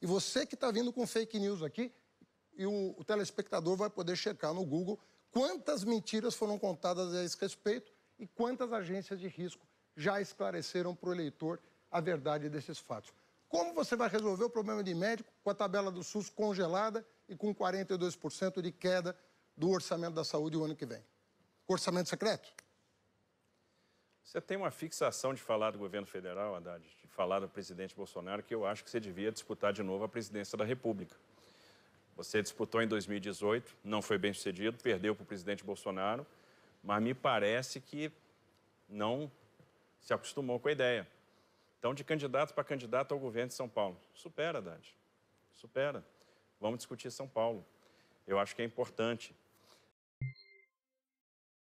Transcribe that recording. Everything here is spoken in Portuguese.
E você que está vindo com fake news aqui, e o, o telespectador vai poder checar no Google quantas mentiras foram contadas a esse respeito e quantas agências de risco já esclareceram para o eleitor a verdade desses fatos. Como você vai resolver o problema de médico com a tabela do SUS congelada e com 42% de queda do orçamento da saúde o ano que vem? Orçamento secreto? Você tem uma fixação de falar do governo federal, Haddad, de falar do presidente Bolsonaro, que eu acho que você devia disputar de novo a presidência da República. Você disputou em 2018, não foi bem sucedido, perdeu para o presidente Bolsonaro, mas me parece que não se acostumou com a ideia. Então, de candidato para candidato ao governo de São Paulo. Supera, Haddad. Supera. Vamos discutir São Paulo. Eu acho que é importante.